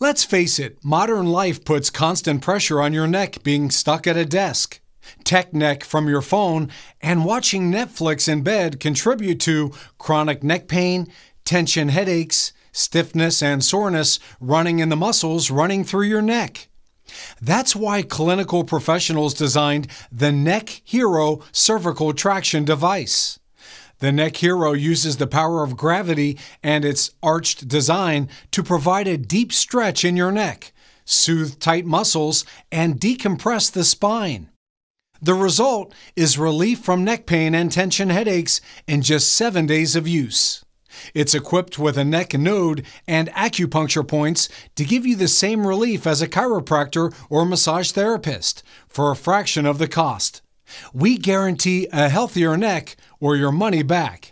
Let's face it, modern life puts constant pressure on your neck being stuck at a desk. Tech neck from your phone and watching Netflix in bed contribute to chronic neck pain, tension headaches, stiffness and soreness running in the muscles running through your neck. That's why clinical professionals designed the Neck Hero cervical traction device. The Neck Hero uses the power of gravity and its arched design to provide a deep stretch in your neck, soothe tight muscles, and decompress the spine. The result is relief from neck pain and tension headaches in just seven days of use. It's equipped with a neck node and acupuncture points to give you the same relief as a chiropractor or massage therapist for a fraction of the cost. We guarantee a healthier neck or your money back.